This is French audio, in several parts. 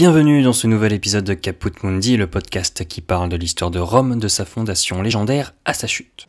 Bienvenue dans ce nouvel épisode de Caput Mundi, le podcast qui parle de l'histoire de Rome, de sa fondation légendaire à sa chute.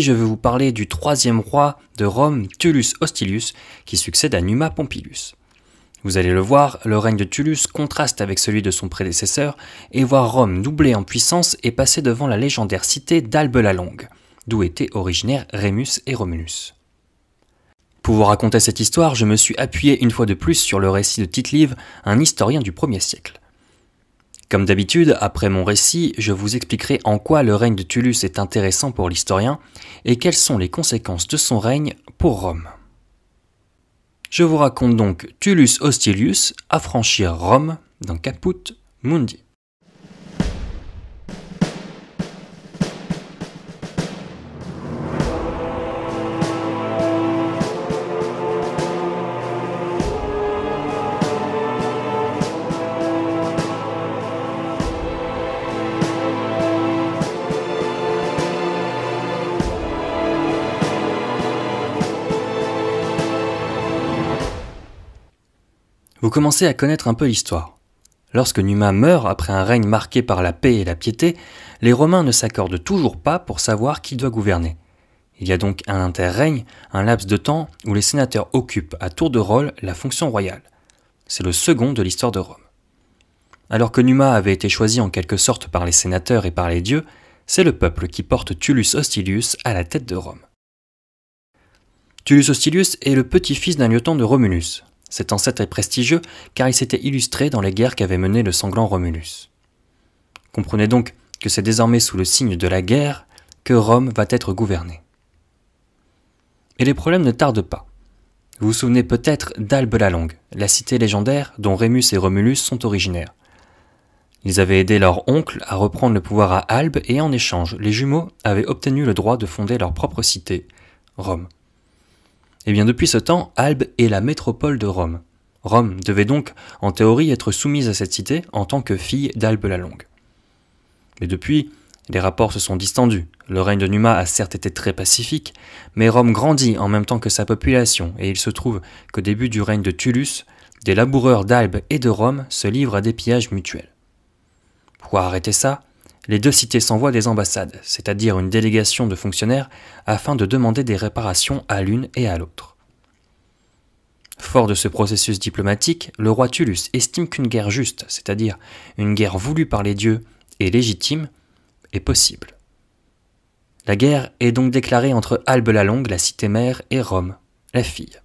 je vais vous parler du troisième roi de Rome, Tullus Hostilius, qui succède à Numa Pompilius. Vous allez le voir, le règne de Tullus contraste avec celui de son prédécesseur, et voir Rome doubler en puissance et passer devant la légendaire cité d'Albe la Longue, d'où étaient originaires Rémus et Romulus. Pour vous raconter cette histoire, je me suis appuyé une fois de plus sur le récit de Tite-Live, un historien du 1er siècle. Comme d'habitude, après mon récit, je vous expliquerai en quoi le règne de Tullus est intéressant pour l'historien et quelles sont les conséquences de son règne pour Rome. Je vous raconte donc Tullus Hostilius affranchir Rome dans Caput Mundi. vous commencez à connaître un peu l'histoire. Lorsque Numa meurt après un règne marqué par la paix et la piété, les Romains ne s'accordent toujours pas pour savoir qui doit gouverner. Il y a donc un interrègne, un laps de temps où les sénateurs occupent à tour de rôle la fonction royale. C'est le second de l'histoire de Rome. Alors que Numa avait été choisi en quelque sorte par les sénateurs et par les dieux, c'est le peuple qui porte Tullus Hostilius à la tête de Rome. Tullus Hostilius est le petit-fils d'un lieutenant de Romulus, cet ancêtre est prestigieux car il s'était illustré dans les guerres qu'avait menées le sanglant Romulus. Comprenez donc que c'est désormais sous le signe de la guerre que Rome va être gouvernée. Et les problèmes ne tardent pas. Vous vous souvenez peut-être d'Albe la Longue, la cité légendaire dont Rémus et Romulus sont originaires. Ils avaient aidé leur oncle à reprendre le pouvoir à Albe et en échange, les jumeaux avaient obtenu le droit de fonder leur propre cité, Rome. Eh bien depuis ce temps, Albe est la métropole de Rome. Rome devait donc, en théorie, être soumise à cette cité en tant que fille d'Albe la Longue. Mais depuis, les rapports se sont distendus. Le règne de Numa a certes été très pacifique, mais Rome grandit en même temps que sa population, et il se trouve qu'au début du règne de Tullus, des laboureurs d'Albe et de Rome se livrent à des pillages mutuels. Pour arrêter ça, les deux cités s'envoient des ambassades, c'est-à-dire une délégation de fonctionnaires, afin de demander des réparations à l'une et à l'autre. Fort de ce processus diplomatique, le roi Tullus estime qu'une guerre juste, c'est-à-dire une guerre voulue par les dieux et légitime, est possible. La guerre est donc déclarée entre Albe la Longue, la cité mère, et Rome, la fille.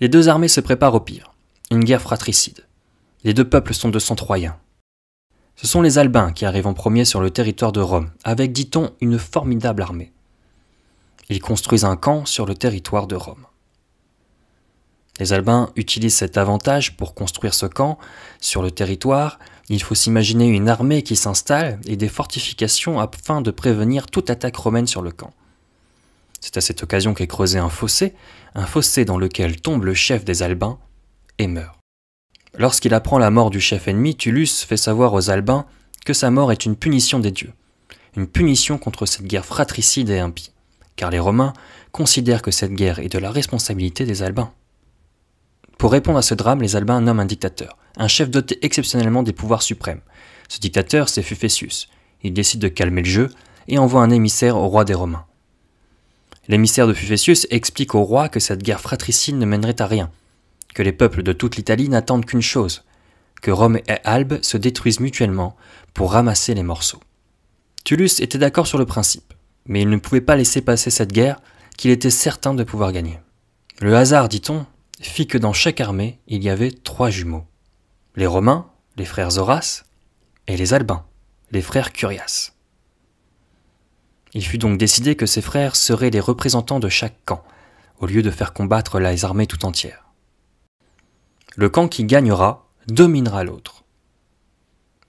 Les deux armées se préparent au pire, une guerre fratricide. Les deux peuples sont de sang troyen. Ce sont les albains qui arrivent en premier sur le territoire de Rome, avec, dit-on, une formidable armée. Ils construisent un camp sur le territoire de Rome. Les albains utilisent cet avantage pour construire ce camp sur le territoire. Il faut s'imaginer une armée qui s'installe et des fortifications afin de prévenir toute attaque romaine sur le camp. C'est à cette occasion qu'est creusé un fossé, un fossé dans lequel tombe le chef des albains et meurt. Lorsqu'il apprend la mort du chef ennemi, Tullus fait savoir aux Albins que sa mort est une punition des dieux, une punition contre cette guerre fratricide et impie, car les Romains considèrent que cette guerre est de la responsabilité des Albins. Pour répondre à ce drame, les Albins nomment un dictateur, un chef doté exceptionnellement des pouvoirs suprêmes. Ce dictateur, c'est Fufécius. Il décide de calmer le jeu et envoie un émissaire au roi des Romains. L'émissaire de Fufécius explique au roi que cette guerre fratricide ne mènerait à rien, que les peuples de toute l'Italie n'attendent qu'une chose, que Rome et Albe se détruisent mutuellement pour ramasser les morceaux. Tullus était d'accord sur le principe, mais il ne pouvait pas laisser passer cette guerre qu'il était certain de pouvoir gagner. Le hasard, dit-on, fit que dans chaque armée, il y avait trois jumeaux. Les Romains, les frères Horace, et les Albins, les frères Curias. Il fut donc décidé que ces frères seraient les représentants de chaque camp, au lieu de faire combattre les armées tout entières le camp qui gagnera dominera l'autre.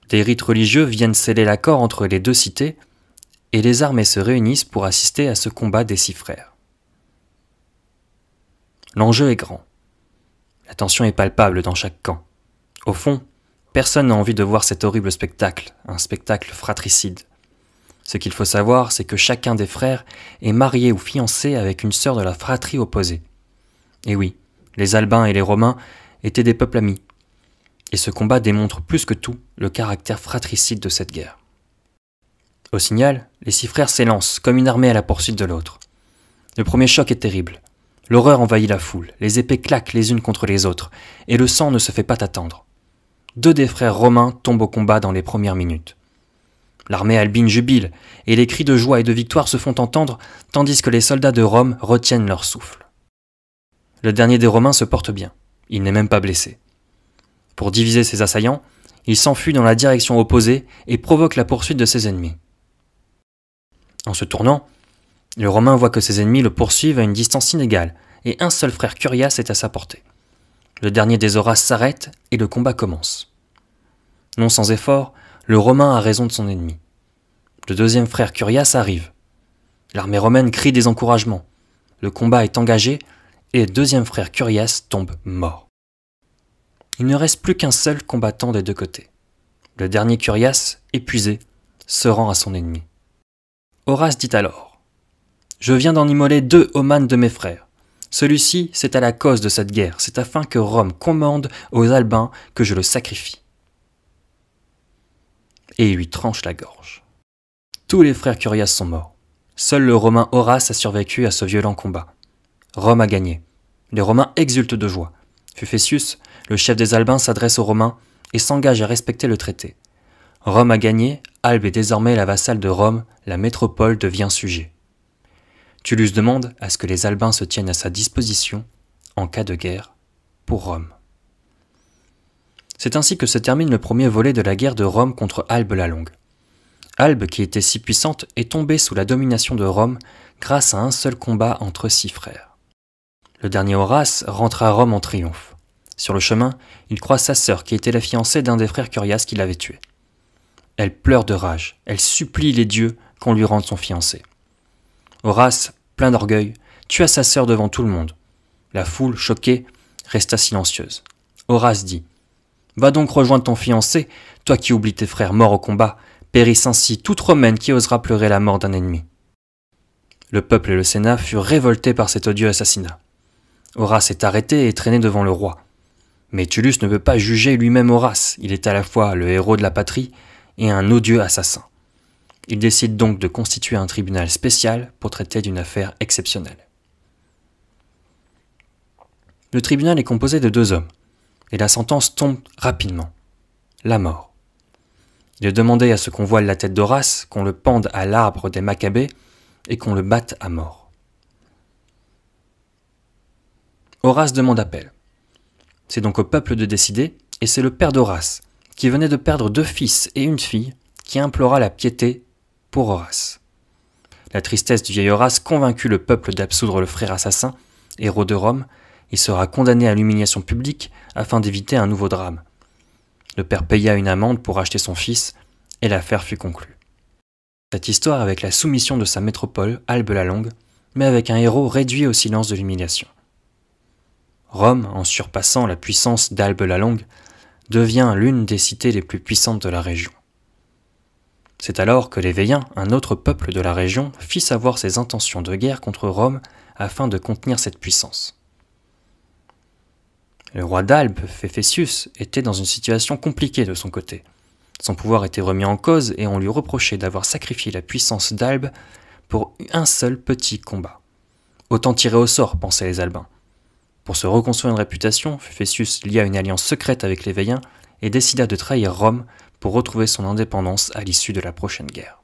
Des rites religieux viennent sceller l'accord entre les deux cités, et les armées se réunissent pour assister à ce combat des six frères. L'enjeu est grand. La tension est palpable dans chaque camp. Au fond, personne n'a envie de voir cet horrible spectacle, un spectacle fratricide. Ce qu'il faut savoir, c'est que chacun des frères est marié ou fiancé avec une sœur de la fratrie opposée. Et oui, les Albins et les Romains étaient des peuples amis. Et ce combat démontre plus que tout le caractère fratricide de cette guerre. Au signal, les six frères s'élancent comme une armée à la poursuite de l'autre. Le premier choc est terrible. L'horreur envahit la foule, les épées claquent les unes contre les autres, et le sang ne se fait pas attendre. Deux des frères romains tombent au combat dans les premières minutes. L'armée albine jubile, et les cris de joie et de victoire se font entendre, tandis que les soldats de Rome retiennent leur souffle. Le dernier des Romains se porte bien. Il n'est même pas blessé. Pour diviser ses assaillants, il s'enfuit dans la direction opposée et provoque la poursuite de ses ennemis. En se tournant, le Romain voit que ses ennemis le poursuivent à une distance inégale, et un seul frère Curias est à sa portée. Le dernier des Horaces s'arrête et le combat commence. Non sans effort, le Romain a raison de son ennemi. Le deuxième frère Curias arrive. L'armée romaine crie des encouragements. Le combat est engagé et le deuxième frère Curias tombe mort. Il ne reste plus qu'un seul combattant des deux côtés. Le dernier Curias, épuisé, se rend à son ennemi. Horace dit alors Je viens d'en immoler deux homanes de mes frères. Celui-ci, c'est à la cause de cette guerre, c'est afin que Rome commande aux Albins que je le sacrifie. Et il lui tranche la gorge. Tous les frères Curias sont morts. Seul le Romain Horace a survécu à ce violent combat. Rome a gagné. Les Romains exultent de joie. Fufesius, le chef des Albins, s'adresse aux Romains et s'engage à respecter le traité. Rome a gagné, Albe est désormais la vassale de Rome, la métropole devient sujet. Tullus demande à ce que les Albins se tiennent à sa disposition en cas de guerre pour Rome. C'est ainsi que se termine le premier volet de la guerre de Rome contre Albe la Longue. Albe, qui était si puissante, est tombée sous la domination de Rome grâce à un seul combat entre six frères le dernier Horace rentre à Rome en triomphe. Sur le chemin, il croit sa sœur qui était la fiancée d'un des frères Curias qui l'avait tué. Elle pleure de rage, elle supplie les dieux qu'on lui rende son fiancé. Horace, plein d'orgueil, tua sa sœur devant tout le monde. La foule, choquée, resta silencieuse. Horace dit Va donc rejoindre ton fiancé, toi qui oublies tes frères morts au combat, périsse ainsi toute Romaine qui osera pleurer la mort d'un ennemi. Le peuple et le Sénat furent révoltés par cet odieux assassinat. Horace est arrêté et traîné devant le roi. Mais Tullus ne peut pas juger lui-même Horace, il est à la fois le héros de la patrie et un odieux assassin. Il décide donc de constituer un tribunal spécial pour traiter d'une affaire exceptionnelle. Le tribunal est composé de deux hommes, et la sentence tombe rapidement. La mort. Il est demandé à ce qu'on voile la tête d'Horace, qu'on le pende à l'arbre des Maccabées et qu'on le batte à mort. Horace demande appel. C'est donc au peuple de décider, et c'est le père d'Horace, qui venait de perdre deux fils et une fille, qui implora la piété pour Horace. La tristesse du vieil Horace convaincut le peuple d'absoudre le frère assassin, héros de Rome, il sera condamné à l'humiliation publique afin d'éviter un nouveau drame. Le père paya une amende pour acheter son fils, et l'affaire fut conclue. Cette histoire avec la soumission de sa métropole, Albe la Longue, mais avec un héros réduit au silence de l'humiliation. Rome, en surpassant la puissance d'Albe la Longue, devient l'une des cités les plus puissantes de la région. C'est alors que les Veillins, un autre peuple de la région, fit savoir ses intentions de guerre contre Rome afin de contenir cette puissance. Le roi d'Albe, Féfécius, était dans une situation compliquée de son côté. Son pouvoir était remis en cause et on lui reprochait d'avoir sacrifié la puissance d'Albe pour un seul petit combat. Autant tirer au sort, pensaient les Albins. Pour se reconstruire une réputation, Fufessius lia une alliance secrète avec les Veillens et décida de trahir Rome pour retrouver son indépendance à l'issue de la prochaine guerre.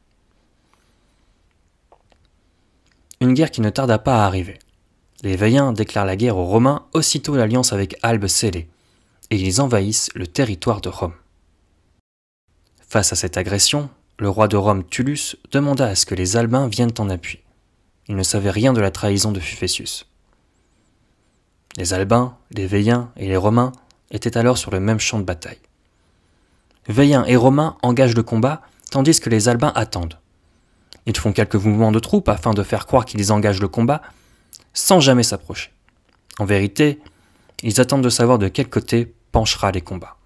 Une guerre qui ne tarda pas à arriver. Les Veillens déclarent la guerre aux Romains aussitôt l'alliance avec Albe scellée, et ils envahissent le territoire de Rome. Face à cette agression, le roi de Rome Tullus demanda à ce que les Albains viennent en appui. Il ne savaient rien de la trahison de Fufessius. Les Albains, les Veillens et les Romains étaient alors sur le même champ de bataille. Veillens et Romains engagent le combat, tandis que les Albains attendent. Ils font quelques mouvements de troupes afin de faire croire qu'ils engagent le combat, sans jamais s'approcher. En vérité, ils attendent de savoir de quel côté penchera les combats.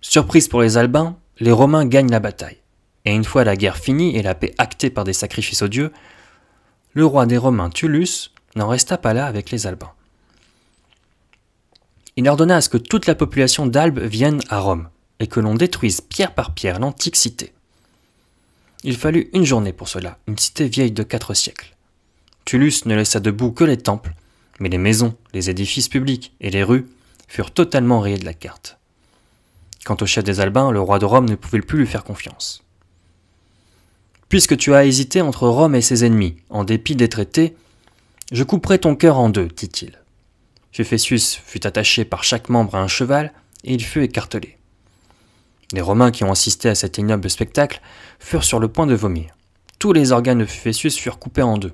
Surprise pour les Albains, les Romains gagnent la bataille. Et une fois la guerre finie et la paix actée par des sacrifices aux dieux, le roi des Romains Tullus n'en resta pas là avec les Albains. Il ordonna à ce que toute la population d'Albe vienne à Rome, et que l'on détruise pierre par pierre l'antique cité. Il fallut une journée pour cela, une cité vieille de quatre siècles. Tullus ne laissa debout que les temples, mais les maisons, les édifices publics et les rues furent totalement rayés de la carte. Quant au chef des albains, le roi de Rome ne pouvait plus lui faire confiance. Puisque tu as hésité entre Rome et ses ennemis, en dépit des traités, je couperai ton cœur en deux, dit-il. Fufessus fut attaché par chaque membre à un cheval, et il fut écartelé. Les Romains qui ont assisté à cet ignoble spectacle furent sur le point de vomir. Tous les organes de Fufessus furent coupés en deux,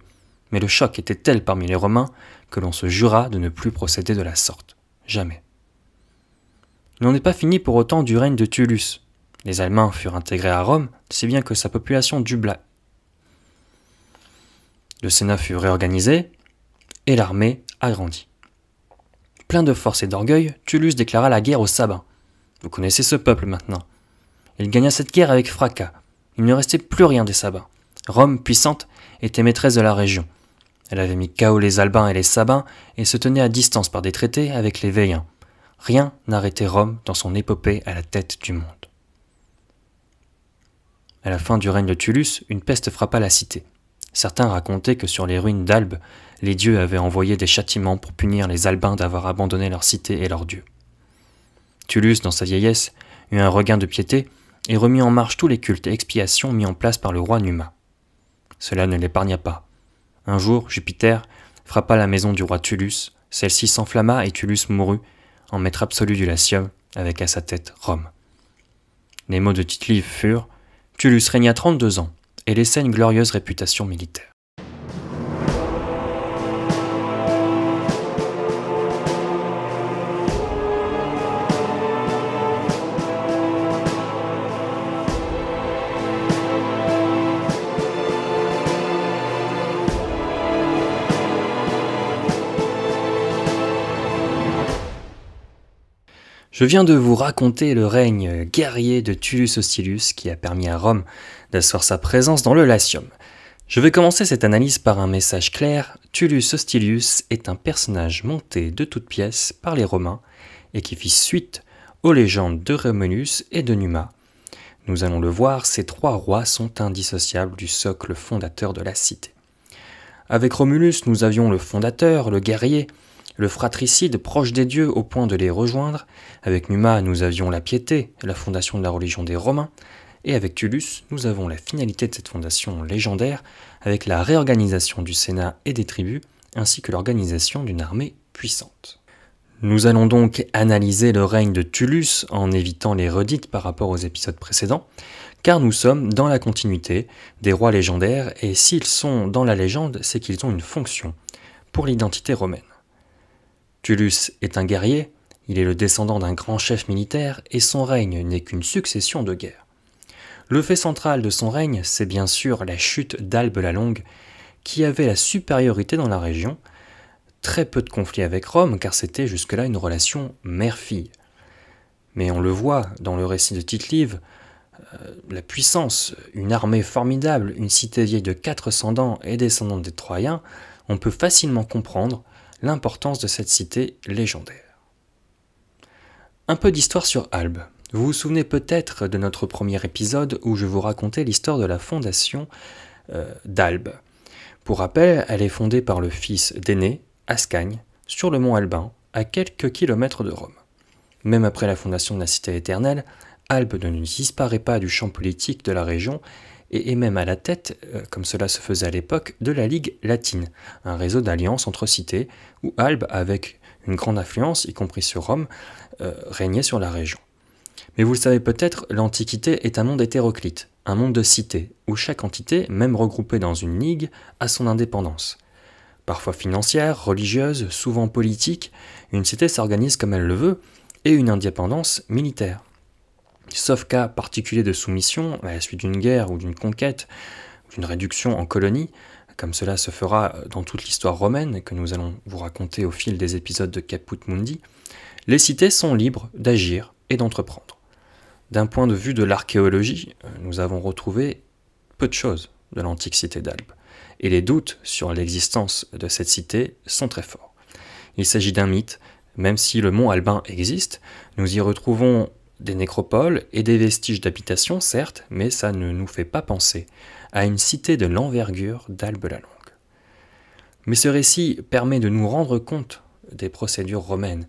mais le choc était tel parmi les Romains que l'on se jura de ne plus procéder de la sorte. Jamais. l'on n'en est pas fini pour autant du règne de Tullus. Les Allemands furent intégrés à Rome, si bien que sa population dubla. Le Sénat fut réorganisé, et l'armée agrandit. Plein de force et d'orgueil, Tullus déclara la guerre aux Sabins. Vous connaissez ce peuple maintenant. Il gagna cette guerre avec fracas. Il ne restait plus rien des Sabins. Rome, puissante, était maîtresse de la région. Elle avait mis KO les Albins et les Sabins et se tenait à distance par des traités avec les Veillens. Rien n'arrêtait Rome dans son épopée à la tête du monde. À la fin du règne de Tullus, une peste frappa la cité. Certains racontaient que sur les ruines d'Albe, les dieux avaient envoyé des châtiments pour punir les Albins d'avoir abandonné leur cité et leurs dieux. Tullus, dans sa vieillesse, eut un regain de piété et remit en marche tous les cultes et expiations mis en place par le roi Numa. Cela ne l'épargna pas. Un jour, Jupiter frappa la maison du roi Tullus, celle-ci s'enflamma et Tullus mourut, en maître absolu du Latium, avec à sa tête Rome. Les mots de Titlive furent Tullus régna trente-deux ans, et laissa une glorieuse réputation militaire. Je viens de vous raconter le règne guerrier de Tullus Hostilius qui a permis à Rome d'asseoir sa présence dans le Latium. Je vais commencer cette analyse par un message clair. Tullus Hostilius est un personnage monté de toutes pièces par les Romains et qui fit suite aux légendes de Romulus et de Numa. Nous allons le voir, ces trois rois sont indissociables du socle fondateur de la cité. Avec Romulus, nous avions le fondateur, le guerrier, le fratricide proche des dieux au point de les rejoindre, avec Numa nous avions la piété, la fondation de la religion des Romains, et avec Tullus nous avons la finalité de cette fondation légendaire, avec la réorganisation du Sénat et des tribus, ainsi que l'organisation d'une armée puissante. Nous allons donc analyser le règne de Tullus en évitant les redites par rapport aux épisodes précédents, car nous sommes dans la continuité des rois légendaires et s'ils sont dans la légende, c'est qu'ils ont une fonction pour l'identité romaine. Tullus est un guerrier, il est le descendant d'un grand chef militaire et son règne n'est qu'une succession de guerres. Le fait central de son règne, c'est bien sûr la chute d'Albe la Longue, qui avait la supériorité dans la région, très peu de conflits avec Rome car c'était jusque-là une relation mère-fille. Mais on le voit dans le récit de tite -Live, euh, la puissance, une armée formidable, une cité vieille de 400 ans et descendante des Troyens, on peut facilement comprendre l'importance de cette cité légendaire. Un peu d'histoire sur Albe. Vous vous souvenez peut-être de notre premier épisode où je vous racontais l'histoire de la fondation euh, d'Albe. Pour rappel, elle est fondée par le fils d'Aîné, Ascagne, sur le mont Albin, à quelques kilomètres de Rome. Même après la fondation de la cité éternelle, Albe ne disparaît pas du champ politique de la région et, même à la tête, euh, comme cela se faisait à l'époque, de la Ligue latine, un réseau d'alliances entre cités où Albe, avec une grande influence, y compris sur Rome, euh, régnait sur la région. Mais vous le savez peut-être, l'Antiquité est un monde hétéroclite, un monde de cités, où chaque entité, même regroupée dans une ligue, a son indépendance. Parfois financière, religieuse, souvent politique, une cité s'organise comme elle le veut, et une indépendance militaire. Sauf cas particulier de soumission à la suite d'une guerre ou d'une conquête, d'une réduction en colonie, comme cela se fera dans toute l'histoire romaine que nous allons vous raconter au fil des épisodes de Caput Mundi, les cités sont libres d'agir et d'entreprendre. D'un point de vue de l'archéologie, nous avons retrouvé peu de choses de l'antique cité d'Albe, et les doutes sur l'existence de cette cité sont très forts. Il s'agit d'un mythe, même si le mont Albin existe, nous y retrouvons des nécropoles et des vestiges d'habitations, certes, mais ça ne nous fait pas penser à une cité de l'envergure d'Albe la Longue. Mais ce récit permet de nous rendre compte des procédures romaines.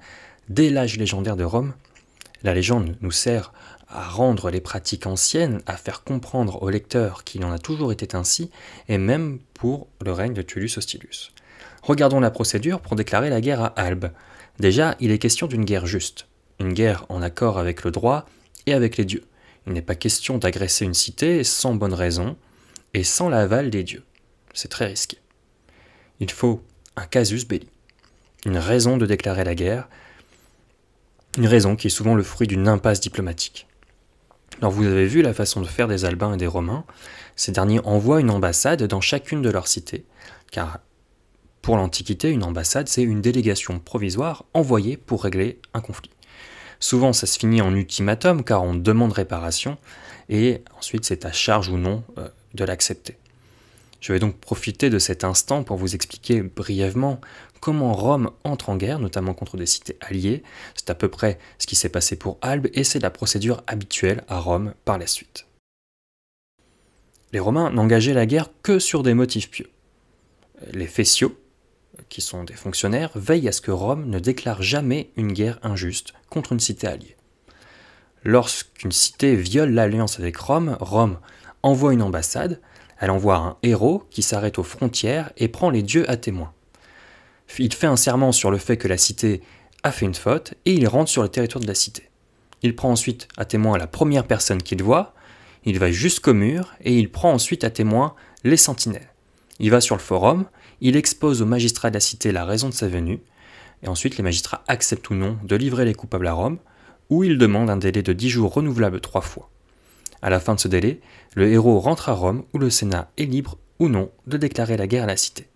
Dès l'âge légendaire de Rome, la légende nous sert à rendre les pratiques anciennes, à faire comprendre au lecteur qu'il en a toujours été ainsi, et même pour le règne de Tullus Hostilus. Regardons la procédure pour déclarer la guerre à Albe. Déjà, il est question d'une guerre juste une guerre en accord avec le droit et avec les dieux. Il n'est pas question d'agresser une cité sans bonne raison et sans l'aval des dieux. C'est très risqué. Il faut un casus belli, une raison de déclarer la guerre, une raison qui est souvent le fruit d'une impasse diplomatique. Alors vous avez vu la façon de faire des albains et des Romains, ces derniers envoient une ambassade dans chacune de leurs cités, car pour l'Antiquité, une ambassade, c'est une délégation provisoire envoyée pour régler un conflit. Souvent, ça se finit en ultimatum car on demande réparation et ensuite c'est à charge ou non euh, de l'accepter. Je vais donc profiter de cet instant pour vous expliquer brièvement comment Rome entre en guerre, notamment contre des cités alliées. C'est à peu près ce qui s'est passé pour Albe et c'est la procédure habituelle à Rome par la suite. Les Romains n'engageaient la guerre que sur des motifs pieux. Les fessiaux, qui sont des fonctionnaires, veillent à ce que Rome ne déclare jamais une guerre injuste contre une cité alliée. Lorsqu'une cité viole l'alliance avec Rome, Rome envoie une ambassade, elle envoie un héros qui s'arrête aux frontières et prend les dieux à témoin. Il fait un serment sur le fait que la cité a fait une faute et il rentre sur le territoire de la cité. Il prend ensuite à témoin la première personne qu'il voit, il va jusqu'au mur et il prend ensuite à témoin les sentinelles. Il va sur le forum il expose au magistrat de la cité la raison de sa venue, et ensuite les magistrats acceptent ou non de livrer les coupables à Rome, où il demande un délai de 10 jours renouvelable trois fois. À la fin de ce délai, le héros rentre à Rome où le Sénat est libre ou non de déclarer la guerre à la cité.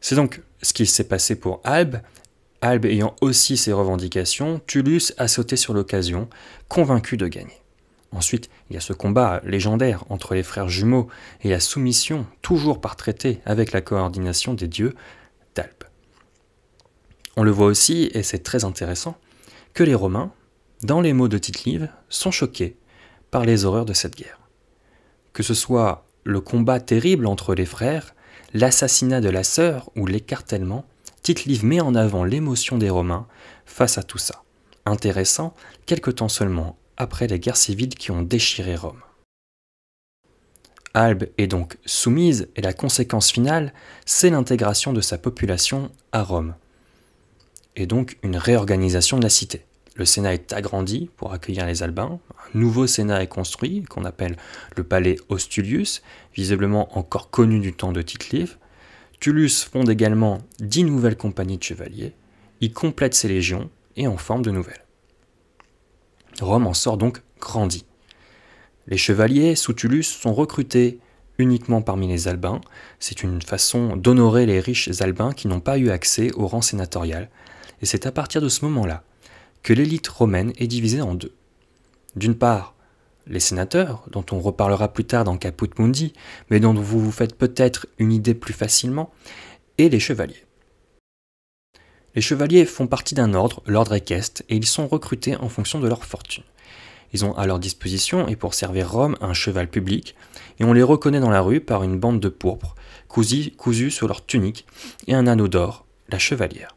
C'est donc ce qui s'est passé pour Albe. Albe ayant aussi ses revendications, Tullus a sauté sur l'occasion, convaincu de gagner. Ensuite, il y a ce combat légendaire entre les frères jumeaux et la soumission, toujours par traité avec la coordination des dieux d'Alpes. On le voit aussi, et c'est très intéressant, que les Romains, dans les mots de Tite-Live, sont choqués par les horreurs de cette guerre. Que ce soit le combat terrible entre les frères, l'assassinat de la sœur ou l'écartèlement, Tite-Live met en avant l'émotion des Romains face à tout ça. Intéressant, quelque temps seulement après les guerres civiles qui ont déchiré Rome. Albe est donc soumise et la conséquence finale, c'est l'intégration de sa population à Rome. Et donc une réorganisation de la cité. Le Sénat est agrandi pour accueillir les Albains, un nouveau Sénat est construit qu'on appelle le palais Ostulius, visiblement encore connu du temps de tite Tullus fonde également dix nouvelles compagnies de chevaliers, y complète ses légions et en forme de nouvelles. Rome en sort donc grandi. Les chevaliers sous Tullus sont recrutés uniquement parmi les Albins. C'est une façon d'honorer les riches Albins qui n'ont pas eu accès au rang sénatorial. Et c'est à partir de ce moment-là que l'élite romaine est divisée en deux. D'une part, les sénateurs, dont on reparlera plus tard dans Caput Mundi, mais dont vous vous faites peut-être une idée plus facilement, et les chevaliers. Les chevaliers font partie d'un ordre, l'ordre équestre, et ils sont recrutés en fonction de leur fortune. Ils ont à leur disposition, et pour servir Rome, un cheval public, et on les reconnaît dans la rue par une bande de pourpre, cousue, sur leur tunique, et un anneau d'or, la chevalière.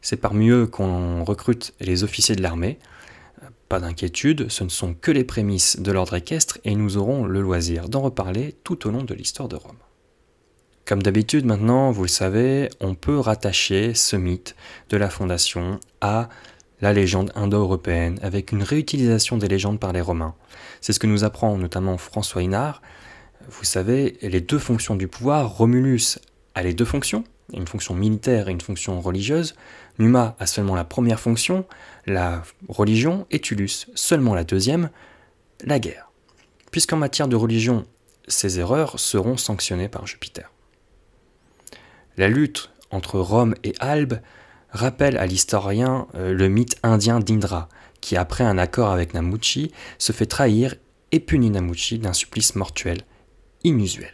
C'est parmi eux qu'on recrute les officiers de l'armée. Pas d'inquiétude, ce ne sont que les prémices de l'ordre équestre, et nous aurons le loisir d'en reparler tout au long de l'histoire de Rome. Comme d'habitude maintenant, vous le savez, on peut rattacher ce mythe de la fondation à la légende indo-européenne avec une réutilisation des légendes par les Romains. C'est ce que nous apprend notamment François inard Vous savez, les deux fonctions du pouvoir, Romulus a les deux fonctions, une fonction militaire et une fonction religieuse, Numa a seulement la première fonction, la religion, et Tullus seulement la deuxième, la guerre. Puisqu'en matière de religion, ces erreurs seront sanctionnées par Jupiter. La lutte entre Rome et Albe rappelle à l'historien euh, le mythe indien d'Indra, qui après un accord avec Namuchi se fait trahir et punit Namuchi d'un supplice mortuel inusuel.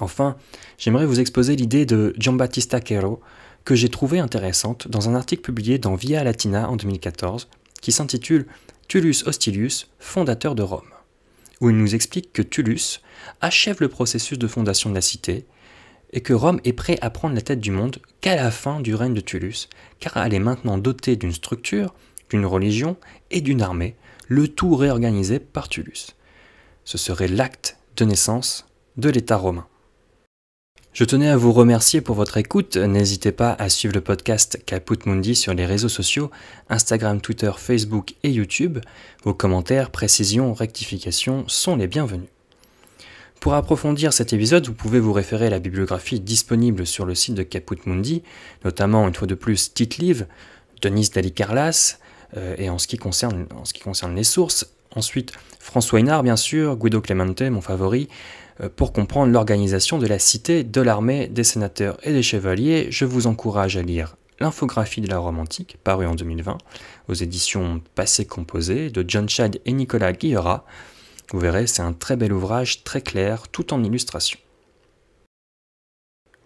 Enfin, j'aimerais vous exposer l'idée de Giambattista Quero, que j'ai trouvée intéressante dans un article publié dans Via Latina en 2014, qui s'intitule Tullus Hostilius, fondateur de Rome, où il nous explique que Tullus achève le processus de fondation de la cité et que Rome est prêt à prendre la tête du monde qu'à la fin du règne de Tullus, car elle est maintenant dotée d'une structure, d'une religion et d'une armée, le tout réorganisé par Tullus. Ce serait l'acte de naissance de l'État romain. Je tenais à vous remercier pour votre écoute. N'hésitez pas à suivre le podcast Caput Mundi sur les réseaux sociaux, Instagram, Twitter, Facebook et YouTube. Vos commentaires, précisions, rectifications sont les bienvenus. Pour approfondir cet épisode, vous pouvez vous référer à la bibliographie disponible sur le site de Caput Mundi, notamment une fois de plus Tite Live, Denise Dalicarlas, euh, et en ce, qui concerne, les sources, ensuite François Hénard, bien sûr, Guido Clemente, mon favori, euh, pour comprendre l'organisation de la cité, de l'armée, des sénateurs et des chevaliers, je vous encourage à lire L'infographie de la Rome antique, parue en 2020, aux éditions Passé Composé de John Chad et Nicolas Guillera, vous verrez, c'est un très bel ouvrage, très clair, tout en illustration.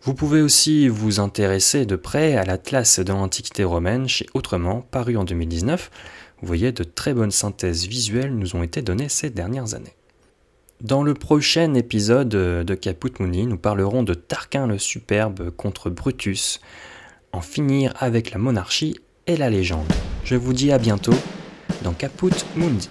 Vous pouvez aussi vous intéresser de près à l'Atlas de l'Antiquité romaine chez Autrement, paru en 2019. Vous voyez, de très bonnes synthèses visuelles nous ont été données ces dernières années. Dans le prochain épisode de Caput Mundi, nous parlerons de Tarquin le Superbe contre Brutus, en finir avec la monarchie et la légende. Je vous dis à bientôt dans Caput Mundi.